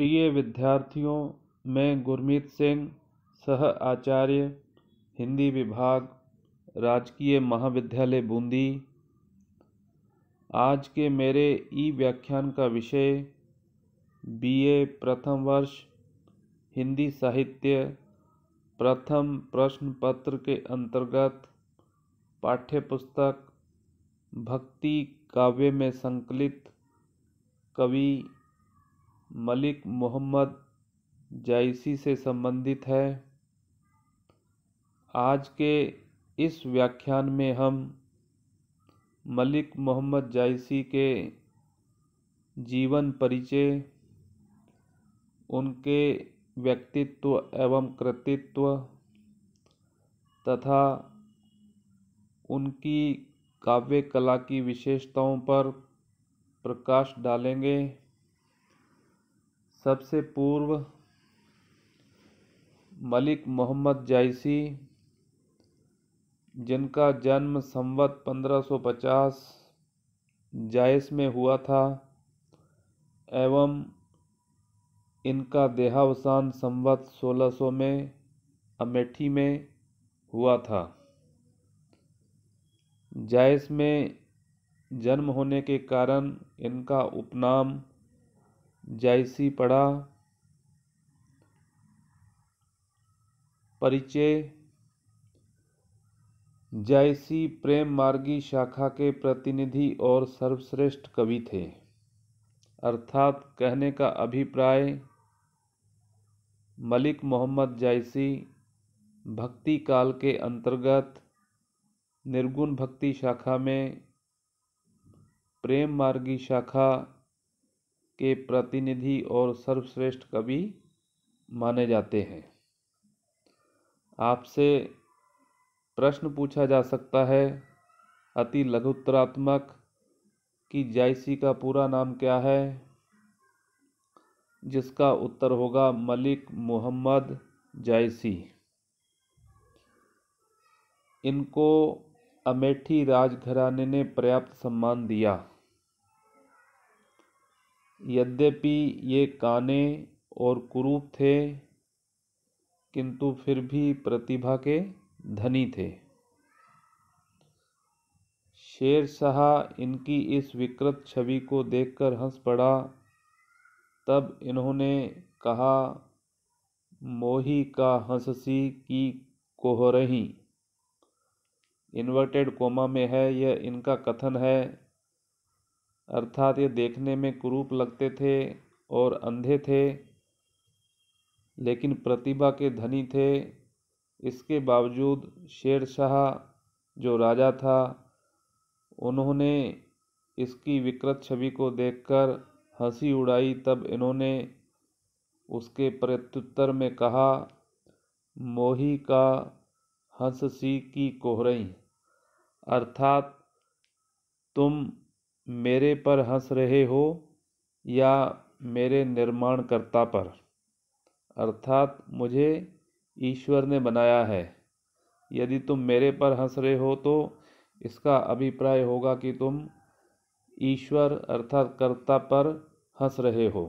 प्रिय विद्यार्थियों मैं गुरमीत सिंह सह आचार्य हिंदी विभाग राजकीय महाविद्यालय बूंदी आज के मेरे ई व्याख्यान का विषय बीए प्रथम वर्ष हिंदी साहित्य प्रथम प्रश्न पत्र के अंतर्गत पाठ्य पुस्तक भक्ति काव्य में संकलित कवि मलिक मोहम्मद जायसी से संबंधित है आज के इस व्याख्यान में हम मलिक मोहम्मद जायसी के जीवन परिचय उनके व्यक्तित्व एवं कृतित्व तथा उनकी काव्य कला की विशेषताओं पर प्रकाश डालेंगे सबसे पूर्व मलिक मोहम्मद जायसी जिनका जन्म संवत 1550 जायस में हुआ था एवं इनका देहावसान संवत 1600 में अमेठी में हुआ था जायस में जन्म होने के कारण इनका उपनाम जायसी पड़ा परिचय जायसी प्रेम मार्गी शाखा के प्रतिनिधि और सर्वश्रेष्ठ कवि थे अर्थात कहने का अभिप्राय मलिक मोहम्मद जायसी भक्ति काल के अंतर्गत निर्गुण भक्ति शाखा में प्रेम मार्गी शाखा के प्रतिनिधि और सर्वश्रेष्ठ कवि माने जाते हैं आपसे प्रश्न पूछा जा सकता है अति लघुत्तरात्मक की जायसी का पूरा नाम क्या है जिसका उत्तर होगा मलिक मोहम्मद जायसी इनको अमेठी राजघराने ने पर्याप्त सम्मान दिया यद्यपि ये काने और कुरूप थे किंतु फिर भी प्रतिभा के धनी थे शेर शाह इनकी इस विकृत छवि को देखकर हंस पड़ा तब इन्होंने कहा मोही का हंससी की कोहरही इन्वर्टेड कोमा में है यह इनका कथन है अर्थात ये देखने में कुरूप लगते थे और अंधे थे लेकिन प्रतिभा के धनी थे इसके बावजूद शेर शाह जो राजा था उन्होंने इसकी विकृत छवि को देखकर हंसी उड़ाई तब इन्होंने उसके प्रत्युत्तर में कहा मोही का हंस सी की कोहरई अर्थात तुम मेरे पर हंस रहे हो या मेरे निर्माणकर्ता पर अर्थात मुझे ईश्वर ने बनाया है यदि तुम मेरे पर हंस रहे हो तो इसका अभिप्राय होगा कि तुम ईश्वर अर्थात कर्ता पर हंस रहे हो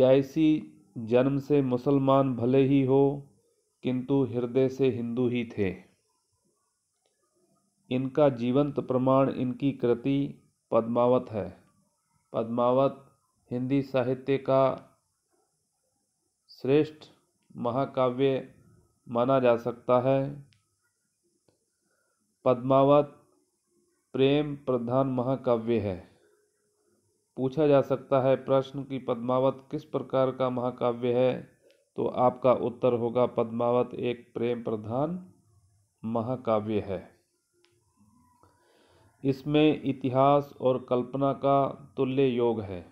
जैसी जन्म से मुसलमान भले ही हो किंतु हृदय से हिंदू ही थे इनका जीवंत प्रमाण इनकी कृति पद्मावत है पद्मावत हिंदी साहित्य का श्रेष्ठ महाकाव्य माना जा सकता है पद्मावत प्रेम प्रधान महाकाव्य है पूछा जा सकता है प्रश्न कि पद्मावत किस प्रकार का महाकाव्य है तो आपका उत्तर होगा पद्मावत एक प्रेम प्रधान महाकाव्य है इसमें इतिहास और कल्पना का तुल्य योग है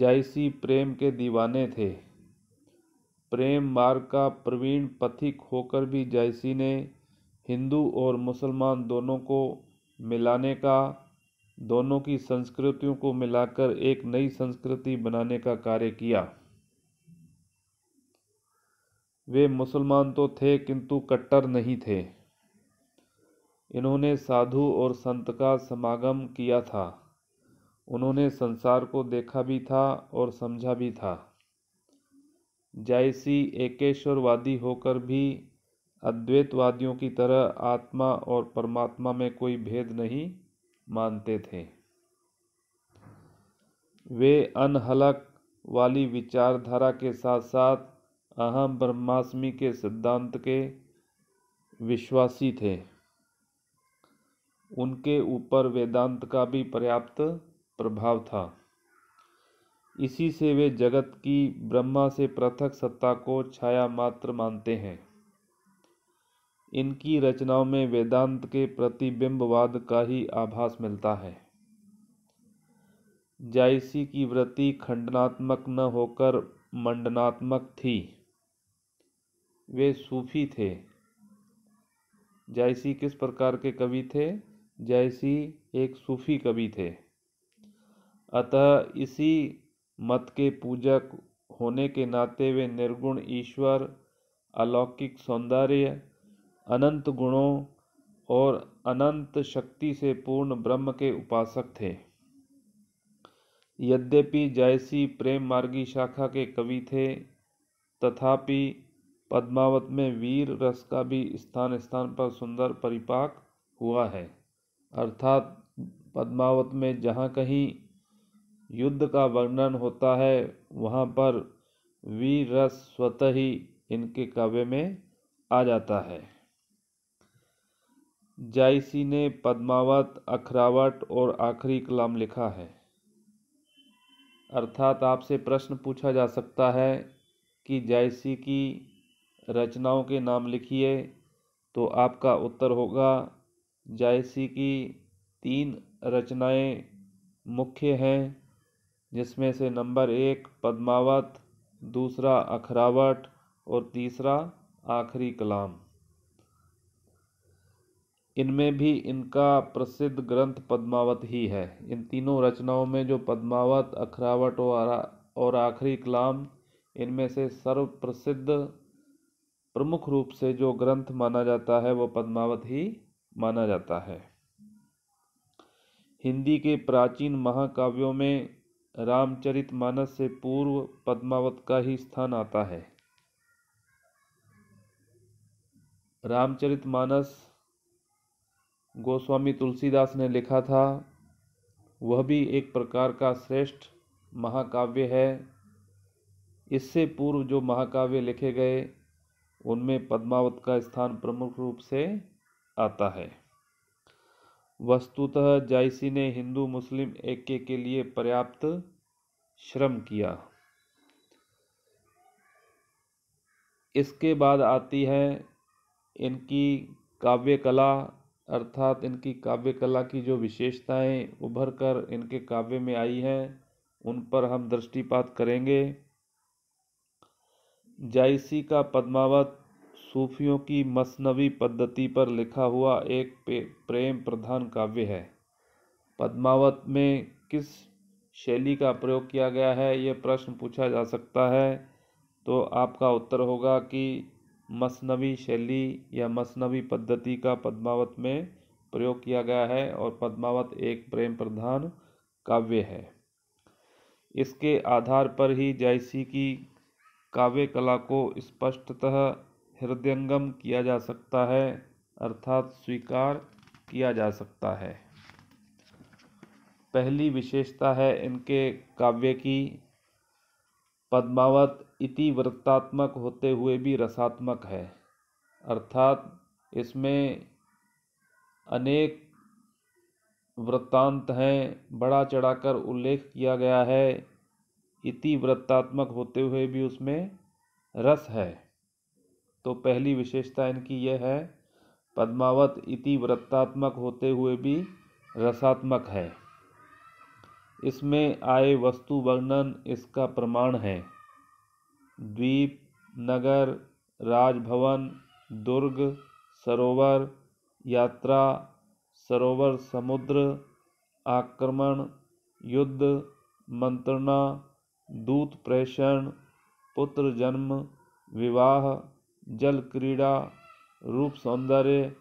जायसी प्रेम के दीवाने थे प्रेम मार्ग का प्रवीण पथिक होकर भी जायसी ने हिंदू और मुसलमान दोनों को मिलाने का दोनों की संस्कृतियों को मिलाकर एक नई संस्कृति बनाने का कार्य किया वे मुसलमान तो थे किंतु कट्टर नहीं थे इन्होंने साधु और संत का समागम किया था उन्होंने संसार को देखा भी था और समझा भी था जैसी एकेश्वरवादी होकर भी अद्वैतवादियों की तरह आत्मा और परमात्मा में कोई भेद नहीं मानते थे वे अनहलक वाली विचारधारा के साथ साथ अहम ब्रह्मास्मि के सिद्धांत के विश्वासी थे उनके ऊपर वेदांत का भी पर्याप्त प्रभाव था इसी से वे जगत की ब्रह्मा से पृथक सत्ता को छाया मात्र मानते हैं इनकी रचनाओं में वेदांत के प्रतिबिंबवाद का ही आभास मिलता है जायसी की वृत्ति खंडनात्मक न होकर मंडनात्मक थी वे सूफी थे जायसी किस प्रकार के कवि थे जैसी एक सूफ़ी कवि थे अतः इसी मत के पूजक होने के नाते वे निर्गुण ईश्वर अलौकिक सौंदर्य अनंत गुणों और अनंत शक्ति से पूर्ण ब्रह्म के उपासक थे यद्यपि जयसी प्रेम मार्गी शाखा के कवि थे तथापि पद्मावत में वीर रस का भी स्थान स्थान पर सुंदर परिपाक हुआ है अर्थात पद्मावत में जहाँ कहीं युद्ध का वर्णन होता है वहाँ पर वीर रस स्वतः ही इनके काव्य में आ जाता है जायसी ने पद्मावत अखरावट और आखिरी कलाम लिखा है अर्थात आपसे प्रश्न पूछा जा सकता है कि जायसी की रचनाओं के नाम लिखिए तो आपका उत्तर होगा जायसी की तीन रचनाएँ मुख्य हैं जिसमें से नंबर एक पद्मावत दूसरा अखरावट और तीसरा आखिरी कलाम इनमें भी इनका प्रसिद्ध ग्रंथ पद्मावत ही है इन तीनों रचनाओं में जो पद्मावत अखरावट और आखिरी कलाम इनमें से सर्वप्रसिद्ध प्रमुख रूप से जो ग्रंथ माना जाता है वो पद्मावत ही माना जाता है हिंदी के प्राचीन महाकाव्यों में रामचरित मानस से पूर्व पद्मावत का ही स्थान आता है रामचरित मानस गोस्वामी तुलसीदास ने लिखा था वह भी एक प्रकार का श्रेष्ठ महाकाव्य है इससे पूर्व जो महाकाव्य लिखे गए उनमें पद्मावत का स्थान प्रमुख रूप से आता है वस्तुतः जायसी ने हिंदू मुस्लिम ऐक्य के लिए पर्याप्त श्रम किया इसके बाद आती है इनकी काव्य कला अर्थात इनकी काव्य कला की जो विशेषताएं उभर कर इनके काव्य में आई हैं उन पर हम दृष्टिपात करेंगे जायसी का पद्मावत सूफियों की मसनवी पद्धति पर लिखा हुआ एक प्रेम प्रधान काव्य है पद्मावत में किस शैली का प्रयोग किया गया है ये प्रश्न पूछा जा सकता है तो आपका उत्तर होगा कि मसनवी शैली या मसनवी पद्धति का पद्मावत में प्रयोग किया गया है और पद्मावत एक प्रेम प्रधान काव्य है इसके आधार पर ही जायसी की काव्य कला को स्पष्टतः हृदयंगम किया जा सकता है अर्थात स्वीकार किया जा सकता है पहली विशेषता है इनके काव्य की पद्मावत इति वृत्तात्मक होते हुए भी रसात्मक है अर्थात इसमें अनेक वृत्तांत हैं बड़ा चढ़ाकर उल्लेख किया गया है इति वृत्तात्मक होते हुए भी उसमें रस है तो पहली विशेषता इनकी यह है पद्मावत इति वृत्तात्मक होते हुए भी रसात्मक है इसमें आए वस्तु वर्णन इसका प्रमाण है द्वीप नगर राजभवन दुर्ग सरोवर यात्रा सरोवर समुद्र आक्रमण युद्ध मंत्रणा दूत प्रेषण पुत्र जन्म विवाह जल क्रीड़ा रूप सौंदर्य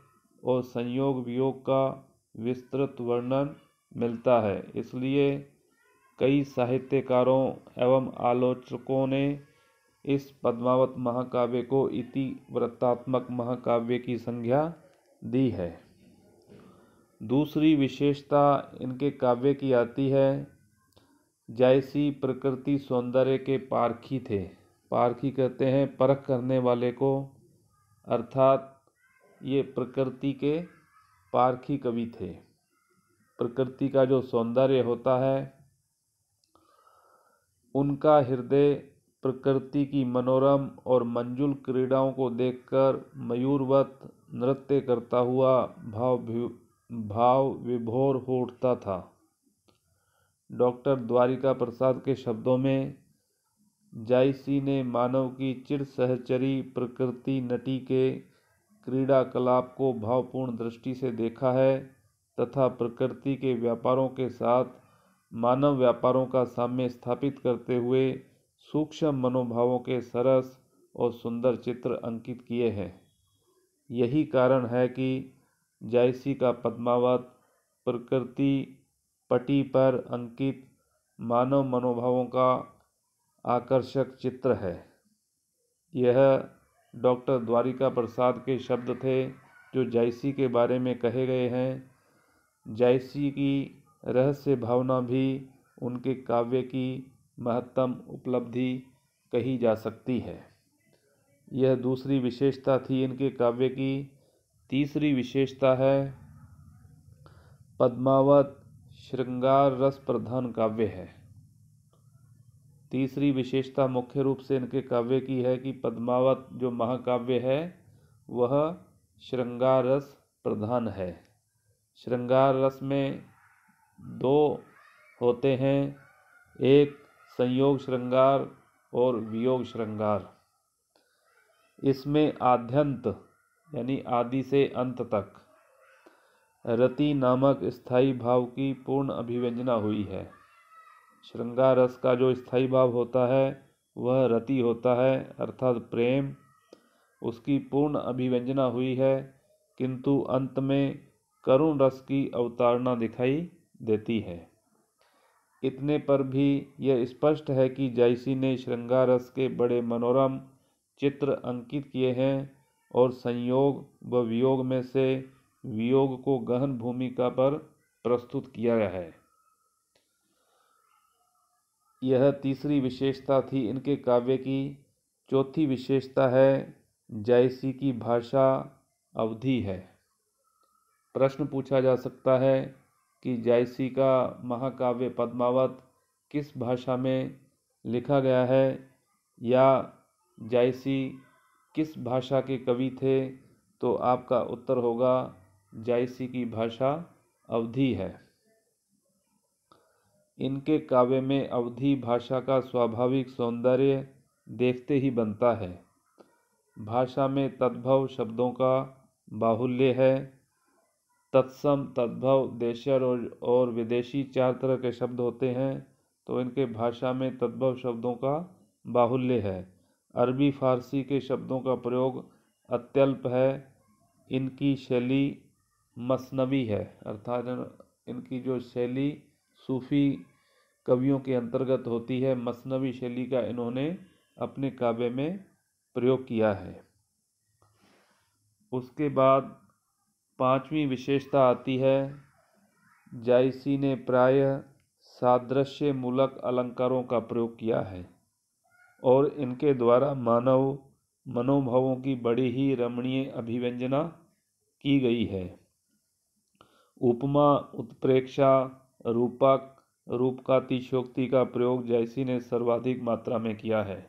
और संयोग वियोग का विस्तृत वर्णन मिलता है इसलिए कई साहित्यकारों एवं आलोचकों ने इस पद्मावत महाकाव्य को इति वृत्तात्मक महाकाव्य की संज्ञा दी है दूसरी विशेषता इनके काव्य की आती है जैसी प्रकृति सौंदर्य के पारखी थे पारखी कहते हैं परख करने वाले को अर्थात ये प्रकृति के पारखी कवि थे प्रकृति का जो सौंदर्य होता है उनका हृदय प्रकृति की मनोरम और मंजुल क्रीड़ाओं को देखकर मयूरवत नृत्य करता हुआ भाव भाव विभोर हो उठता था डॉक्टर द्वारिका प्रसाद के शब्दों में जायसी ने मानव की चिर सहचरी प्रकृति नटी के कलाप को भावपूर्ण दृष्टि से देखा है तथा प्रकृति के व्यापारों के साथ मानव व्यापारों का साम्य स्थापित करते हुए सूक्ष्म मनोभावों के सरस और सुंदर चित्र अंकित किए हैं यही कारण है कि जायसी का पद्मावत प्रकृति पटी पर अंकित मानव मनोभावों का आकर्षक चित्र है यह डॉक्टर द्वारिका प्रसाद के शब्द थे जो जायसी के बारे में कहे गए हैं जायसी की रहस्य भावना भी उनके काव्य की महत्तम उपलब्धि कही जा सकती है यह दूसरी विशेषता थी इनके काव्य की तीसरी विशेषता है पद्मावत श्रृंगार रस प्रधान काव्य है तीसरी विशेषता मुख्य रूप से इनके काव्य की है कि पद्मावत जो महाकाव्य है वह श्रृंगार रस प्रधान है श्रृंगार रस में दो होते हैं एक संयोग श्रृंगार और वियोग श्रृंगार इसमें आद्यंत यानी आदि से अंत तक रति नामक स्थायी भाव की पूर्ण अभिव्यंजना हुई है श्रृंगार रस का जो स्थाई भाव होता है वह रति होता है अर्थात प्रेम उसकी पूर्ण अभिव्यंजना हुई है किंतु अंत में करुण रस की अवतारणा दिखाई देती है इतने पर भी यह स्पष्ट है कि जयसी ने श्रृंगार रस के बड़े मनोरम चित्र अंकित किए हैं और संयोग व वियोग में से वियोग को गहन भूमिका पर प्रस्तुत किया है यह तीसरी विशेषता थी इनके काव्य की चौथी विशेषता है जायसी की भाषा अवधि है प्रश्न पूछा जा सकता है कि जायसी का महाकाव्य पद्मावत किस भाषा में लिखा गया है या जायसी किस भाषा के कवि थे तो आपका उत्तर होगा जायसी की भाषा अवधि है इनके काव्य में अवधि भाषा का स्वाभाविक सौंदर्य देखते ही बनता है भाषा में तद्भव शब्दों का बाहुल्य है तत्सम तद्भव देशर और और विदेशी चार तरह के शब्द होते हैं तो इनके भाषा में तद्भव शब्दों का बाहुल्य है अरबी फारसी के शब्दों का प्रयोग अत्यल्प है इनकी शैली मसनवी है अर्थात इनकी जो शैली सूफ़ी कवियों के अंतर्गत होती है मसनवी शैली का इन्होंने अपने काव्य में प्रयोग किया है उसके बाद पांचवी विशेषता आती है जायसी ने प्राय सादृश्य मूलक अलंकारों का प्रयोग किया है और इनके द्वारा मानव मनोभावों की बड़ी ही रमणीय अभिव्यंजना की गई है उपमा उत्प्रेक्षा रूपक रूपकातिशोक्ति का प्रयोग जैसी ने सर्वाधिक मात्रा में किया है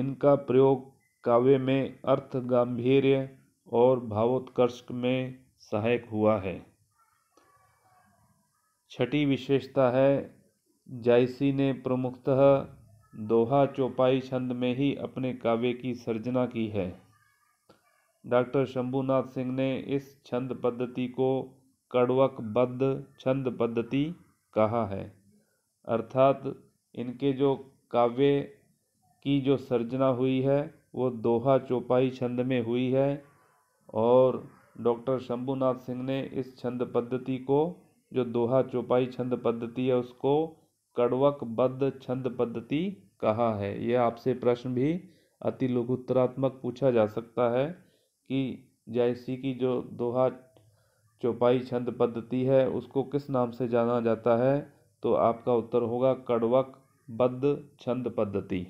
इनका प्रयोग काव्य में अर्थ गांभीर्य और भावोत्कर्ष में सहायक हुआ है छठी विशेषता है जायसी ने प्रमुखतः दोहा चौपाई छंद में ही अपने काव्य की सृजना की है डॉक्टर शंभुनाथ सिंह ने इस छंद पद्धति को कड़वकबद्ध छंद पद्धति कहा है अर्थात इनके जो काव्य की जो सर्जना हुई है वो दोहा चौपाई छंद में हुई है और डॉक्टर शंभुनाथ सिंह ने इस छंद पद्धति को जो दोहा चौपाई छंद पद्धति है उसको कड़वकबद्ध छंद पद्धति कहा है यह आपसे प्रश्न भी अति लघुत्तरात्मक पूछा जा सकता है कि जैसी की जो दोहा चौपाई छंद पद्धति है उसको किस नाम से जाना जाता है तो आपका उत्तर होगा कड़वक बद्ध छंद पद्धति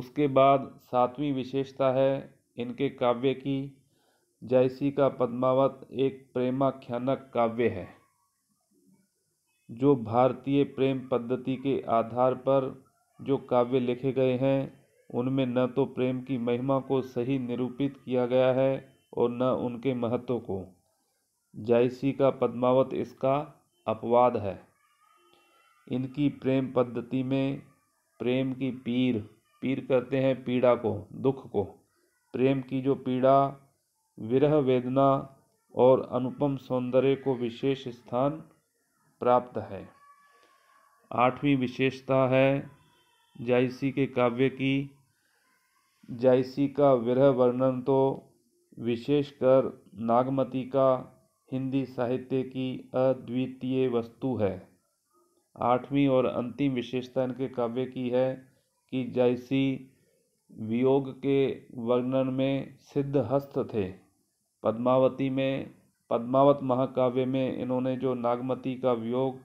उसके बाद सातवीं विशेषता है इनके काव्य की जयसी का पद्मावत एक प्रेमाख्यानक काव्य है जो भारतीय प्रेम पद्धति के आधार पर जो काव्य लिखे गए हैं उनमें न तो प्रेम की महिमा को सही निरूपित किया गया है और न उनके महत्व को जायसी का पद्मावत इसका अपवाद है इनकी प्रेम पद्धति में प्रेम की पीर पीर करते हैं पीड़ा को दुख को प्रेम की जो पीड़ा विरह वेदना और अनुपम सौंदर्य को विशेष स्थान प्राप्त है आठवीं विशेषता है जायसी के काव्य की जायसी का विरह वर्णन तो विशेषकर नागमती का हिंदी साहित्य की अद्वितीय वस्तु है आठवीं और अंतिम विशेषता इनके काव्य की है कि जैसी वियोग के वर्णन में सिद्ध हस्त थे पद्मावती में पद्मावत महाकाव्य में इन्होंने जो नागमती का वियोग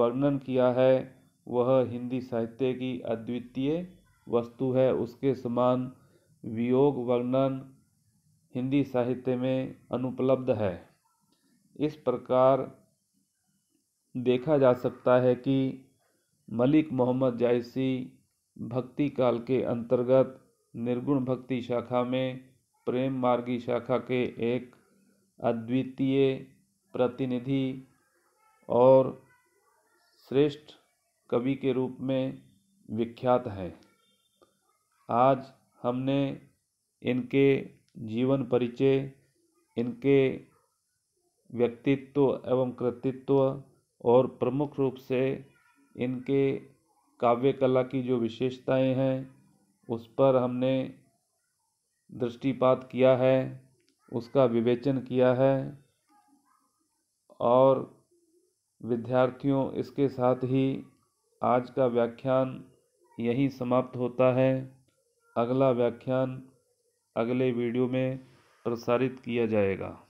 वर्णन किया है वह हिंदी साहित्य की अद्वितीय वस्तु है उसके समान वियोग वर्णन हिंदी साहित्य में अनुपलब्ध है इस प्रकार देखा जा सकता है कि मलिक मोहम्मद जायसी भक्ति काल के अंतर्गत निर्गुण भक्ति शाखा में प्रेम मार्गी शाखा के एक अद्वितीय प्रतिनिधि और श्रेष्ठ कवि के रूप में विख्यात हैं आज हमने इनके जीवन परिचय इनके व्यक्तित्व एवं कृतित्व और प्रमुख रूप से इनके काव्य कला की जो विशेषताएँ हैं उस पर हमने दृष्टिपात किया है उसका विवेचन किया है और विद्यार्थियों इसके साथ ही आज का व्याख्यान यहीं समाप्त होता है अगला व्याख्यान अगले वीडियो में प्रसारित किया जाएगा